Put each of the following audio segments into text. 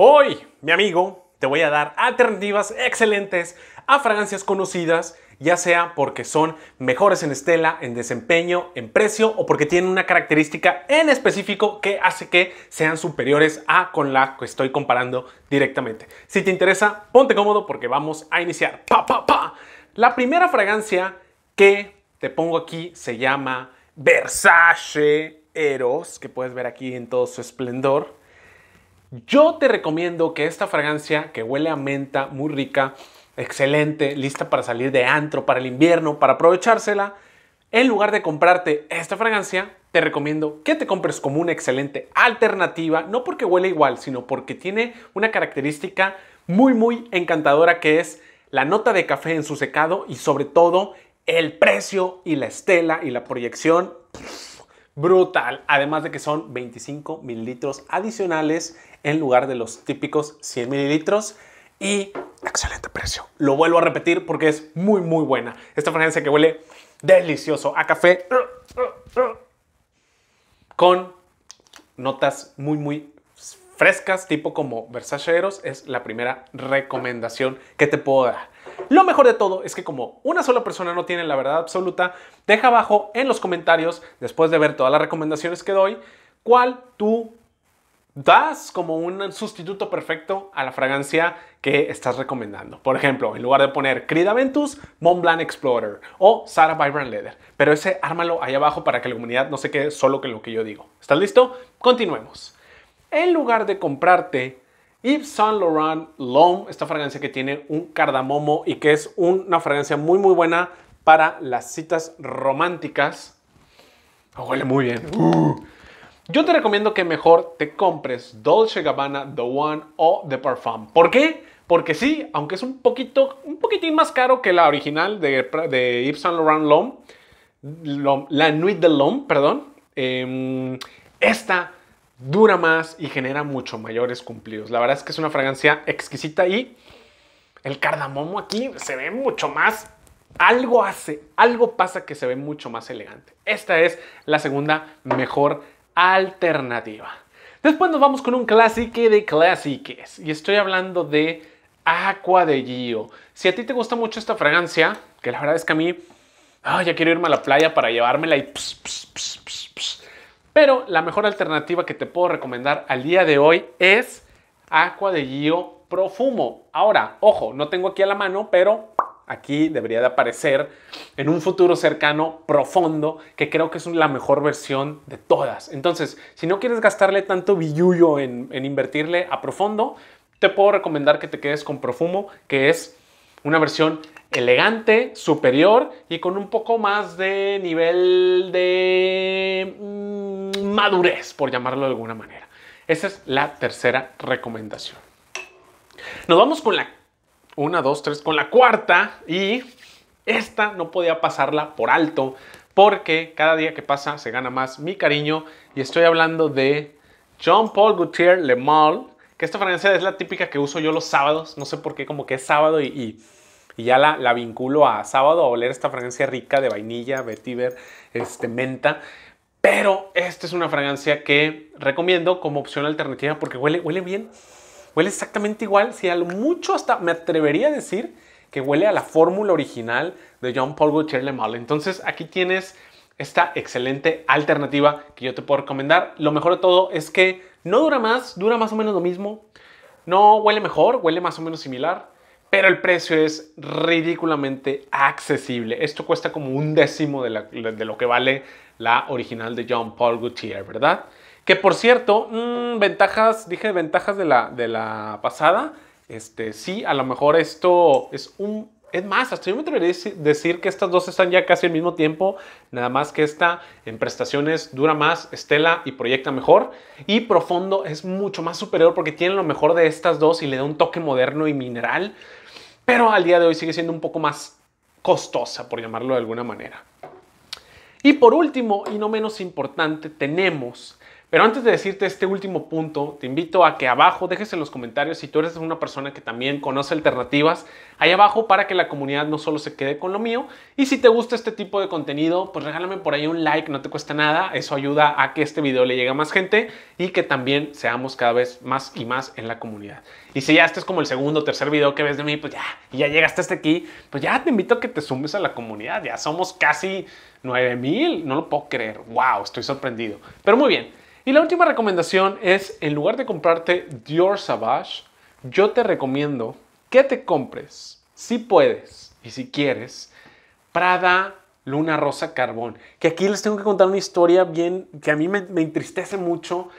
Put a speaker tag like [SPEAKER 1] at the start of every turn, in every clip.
[SPEAKER 1] Hoy, mi amigo, te voy a dar alternativas excelentes a fragancias conocidas, ya sea porque son mejores en estela, en desempeño, en precio o porque tienen una característica en específico que hace que sean superiores a con la que estoy comparando directamente. Si te interesa, ponte cómodo porque vamos a iniciar. Pa, La primera fragancia que te pongo aquí se llama Versace Eros, que puedes ver aquí en todo su esplendor. Yo te recomiendo que esta fragancia que huele a menta, muy rica, excelente, lista para salir de antro, para el invierno, para aprovechársela, en lugar de comprarte esta fragancia, te recomiendo que te compres como una excelente alternativa, no porque huele igual, sino porque tiene una característica muy, muy encantadora que es la nota de café en su secado y sobre todo el precio y la estela y la proyección brutal. Además de que son 25 mililitros adicionales en lugar de los típicos 100 mililitros. Y excelente precio. Lo vuelvo a repetir porque es muy, muy buena. Esta fragancia que huele delicioso a café con notas muy, muy frescas, tipo como Eros es la primera recomendación que te puedo dar. Lo mejor de todo es que como una sola persona no tiene la verdad absoluta, deja abajo en los comentarios, después de ver todas las recomendaciones que doy, cuál tú das como un sustituto perfecto a la fragancia que estás recomendando. Por ejemplo, en lugar de poner Creed Aventus, Mont Explorer o Sara Vibrant Leather. Pero ese ármalo ahí abajo para que la comunidad no se quede solo con lo que yo digo. ¿Estás listo? Continuemos. En lugar de comprarte Yves Saint Laurent L'Homme, esta fragancia que tiene un cardamomo y que es una fragancia muy muy buena para las citas románticas. Oh, huele muy bien. Uh. Yo te recomiendo que mejor te compres Dolce Gabbana The One o The Parfum. ¿Por qué? Porque sí, aunque es un poquito, un poquitín más caro que la original de, de Yves Saint Laurent L'Homme, la Nuit de L'Homme, perdón, em, esta dura más y genera mucho mayores cumplidos. La verdad es que es una fragancia exquisita y el cardamomo aquí se ve mucho más. Algo hace, algo pasa que se ve mucho más elegante. Esta es la segunda mejor alternativa. Después nos vamos con un clásico de clásicos y estoy hablando de Aqua de Gio. Si a ti te gusta mucho esta fragancia, que la verdad es que a mí ah, ya quiero irme a la playa para llevármela y pero la mejor alternativa que te puedo recomendar al día de hoy es Aqua de Gio Profumo. Ahora, ojo, no tengo aquí a la mano, pero aquí debería de aparecer en un futuro cercano profundo, que creo que es la mejor versión de todas. Entonces, si no quieres gastarle tanto billullo en, en invertirle a profundo, te puedo recomendar que te quedes con Profumo, que es una versión elegante, superior y con un poco más de nivel de mm, madurez, por llamarlo de alguna manera. Esa es la tercera recomendación. Nos vamos con la una, dos, tres, con la cuarta y esta no podía pasarla por alto porque cada día que pasa se gana más mi cariño y estoy hablando de Jean Paul Gaultier Le que esta francés es la típica que uso yo los sábados, no sé por qué, como que es sábado y y ya la, vinculo a sábado a oler esta fragancia rica de vainilla, vetiver, este, menta. Pero esta es una fragancia que recomiendo como opción alternativa porque huele, huele bien. Huele exactamente igual, si a lo mucho hasta me atrevería a decir que huele a la fórmula original de John Paul Gaultier Le Entonces aquí tienes esta excelente alternativa que yo te puedo recomendar. Lo mejor de todo es que no dura más, dura más o menos lo mismo. No huele mejor, huele más o menos similar pero el precio es ridículamente accesible. Esto cuesta como un décimo de, lo que vale la original de John Paul Gaultier, ¿verdad? Que por cierto, mm, ventajas, dije ventajas de la, de la pasada. Este, sí, a lo mejor esto es un es más, hasta yo me atrevería a decir que estas dos están ya casi al mismo tiempo, nada más que esta en prestaciones dura más, estela y proyecta mejor. Y profundo es mucho más superior porque tiene lo mejor de estas dos y le da un toque moderno y mineral, pero al día de hoy sigue siendo un poco más costosa, por llamarlo de alguna manera. Y por último, y no menos importante, tenemos pero antes de decirte este último punto, te invito a que abajo dejes en los comentarios si tú eres una persona que también conoce alternativas, ahí abajo para que la comunidad no solo se quede con lo mío. Y si te gusta este tipo de contenido, pues regálame por ahí un like, no te cuesta nada, eso ayuda a que este video le llegue a más gente y que también seamos cada vez más y más en la comunidad. Y si ya este es como el segundo o tercer video que ves de mí, pues ya, y ya llegaste hasta aquí, pues ya te invito a que te sumes a la comunidad, ya somos casi 9000, no lo puedo creer, wow, estoy sorprendido. Pero muy bien. Y la última recomendación es, en lugar de comprarte Dior Savage, yo te recomiendo que te compres, si puedes y si quieres, Prada Luna Rosa Carbón. Que aquí les tengo que contar una historia bien que a mí me, entristece mucho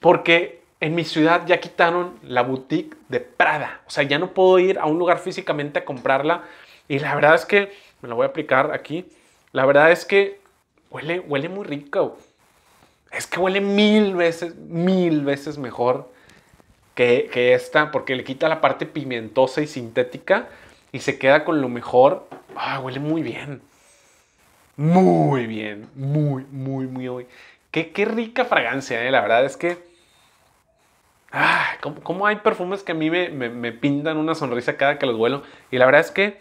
[SPEAKER 1] porque en mi ciudad ya quitaron la boutique de Prada. O sea, ya no puedo ir a un lugar físicamente a comprarla. Y la verdad es que, me la voy a aplicar aquí, la verdad es que huele, huele muy rico es que huele mil veces, mil veces mejor que, esta, porque le quita la parte pimentosa y sintética y se queda con lo mejor. Ah, huele muy bien. Muy bien, muy, muy, muy, muy. Qué, rica fragancia, eh. la verdad es que... Ah, ¿cómo, hay perfumes que a mí me, me, me, pintan una sonrisa cada que los vuelo? Y la verdad es que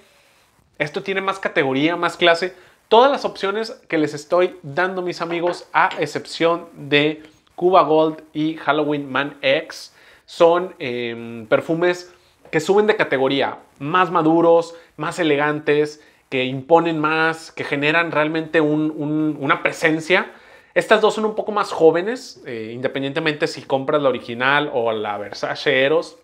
[SPEAKER 1] esto tiene más categoría, más clase todas las opciones que les estoy dando, mis amigos, a excepción de Cuba Gold y Halloween Man X, son em, perfumes que suben de categoría, más maduros, más elegantes, que imponen más, que generan realmente una presencia. Estas dos son un poco más jóvenes, eh, independientemente si compras la original o la Versace Eros.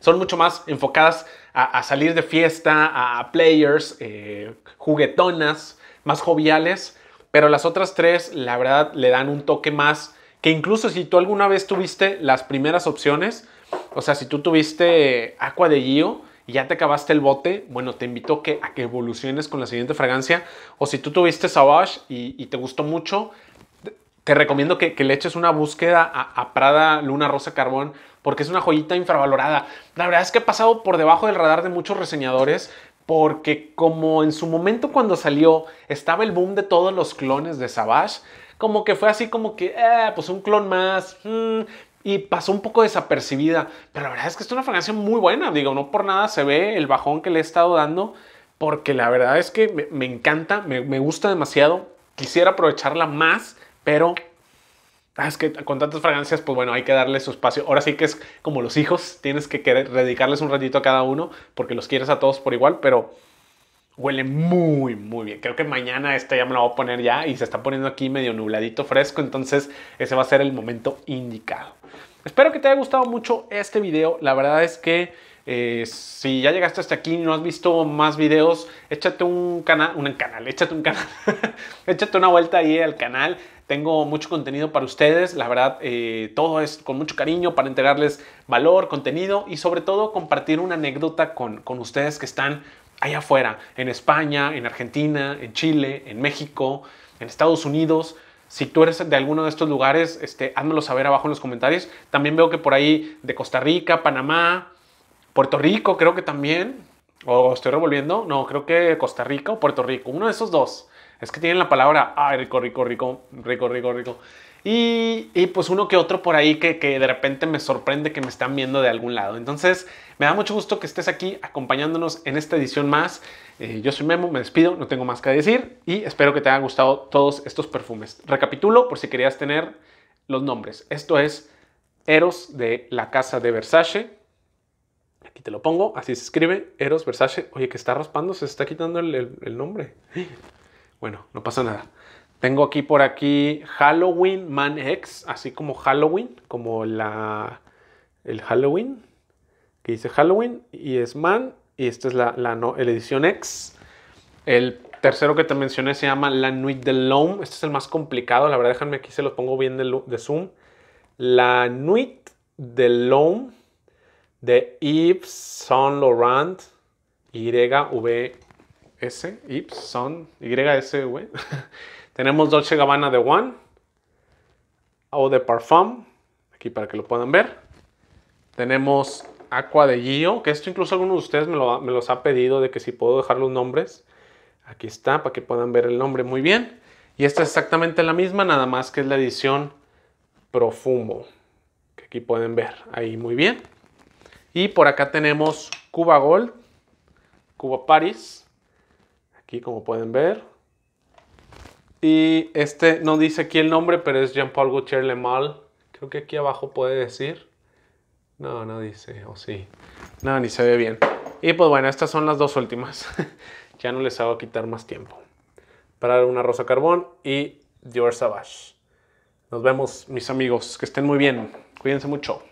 [SPEAKER 1] Son mucho más enfocadas a, salir de fiesta, a players, eh, juguetonas, más joviales, pero las otras tres, la verdad, le dan un toque más que incluso si tú alguna vez tuviste las primeras opciones, o sea, si tú tuviste eh, Aqua de Gio, y ya te acabaste el bote, bueno, te invito que, a que evoluciones con la siguiente fragancia. O si tú tuviste Savage y te gustó mucho, te recomiendo que, le eches una búsqueda a, Prada Luna Rosa Carbón porque es una joyita infravalorada. La verdad es que ha pasado por debajo del radar de muchos reseñadores porque como en su momento cuando salió estaba el boom de todos los clones de Savage, como que fue así como que, eh, pues un clon más, mm", y pasó un poco desapercibida. Pero la verdad es que es una fragancia muy buena, digo, no por nada se ve el bajón que le he estado dando porque la verdad es que me, encanta, me gusta demasiado, quisiera aprovecharla más pero ah, es que con tantas fragancias, pues bueno, hay que darle su espacio. Ahora sí que es como los hijos, tienes que querer dedicarles un ratito a cada uno porque los quieres a todos por igual, pero huele muy, muy bien. Creo que mañana esta ya me la voy a poner ya y se está poniendo aquí medio nubladito fresco, entonces ese va a ser el momento indicado. Espero que te haya gustado mucho este video. La verdad es que eh, si ya llegaste hasta aquí y no has visto más videos, échate un canal, un canal, échate un canal, échate una vuelta ahí al canal. Tengo mucho contenido para ustedes, la verdad, eh, todo es con mucho cariño para entregarles valor, contenido y sobre todo compartir una anécdota con, ustedes que están allá afuera, en España, en Argentina, en Chile, en México, en Estados Unidos. Si tú eres de alguno de estos lugares, este, házmelo saber abajo en los comentarios. También veo que por ahí de Costa Rica, Panamá, Puerto Rico creo que también, o estoy revolviendo, no, creo que Costa Rica o Puerto Rico, uno de esos dos. Es que tienen la palabra, ay, ah, rico, rico, rico, rico, rico, rico. Y, pues uno que otro por ahí que, de repente me sorprende que me están viendo de algún lado. Entonces, me da mucho gusto que estés aquí acompañándonos en esta edición más. Eh, yo soy Memo, me despido, no tengo más que decir y espero que te hayan gustado todos estos perfumes. Recapitulo por si querías tener los nombres. Esto es Eros de la casa de Versace. Aquí te lo pongo, así se escribe, Eros Versace. Oye, que está raspando, se está quitando el, nombre. Bueno, no pasa nada. Tengo aquí por aquí Halloween Man X, así como Halloween, como la el Halloween, que dice Halloween y es Man, y esta es la, edición X. El tercero que te mencioné se llama La Nuit de L'Homme, este es el más complicado, la verdad déjame aquí se los pongo bien de, de zoom. La Nuit de L'Homme de Yves Saint Laurent, YVS, Yves Saint, YSV. Tenemos Dolce Gabbana de One, o de Parfum, aquí para que lo puedan ver. Tenemos Aqua de Gio, que esto incluso alguno de ustedes me, me los ha pedido de que si puedo dejar los nombres. Aquí está, para que puedan ver el nombre muy bien. Y esta es exactamente la misma, nada más que es la edición Profumo, que aquí pueden ver ahí muy bien. Y por acá tenemos Cuba Gold, Cuba Paris, aquí como pueden ver. Y este no dice aquí el nombre, pero es Jean-Paul Gaultier Le Mal. Creo que aquí abajo puede decir. No, no dice, o sí. No, ni se ve bien. Y pues bueno, estas son las dos últimas. ya no les hago quitar más tiempo. Para una Rosa Carbón y Dior Savage. Nos vemos, mis amigos. Que estén muy bien. Cuídense mucho.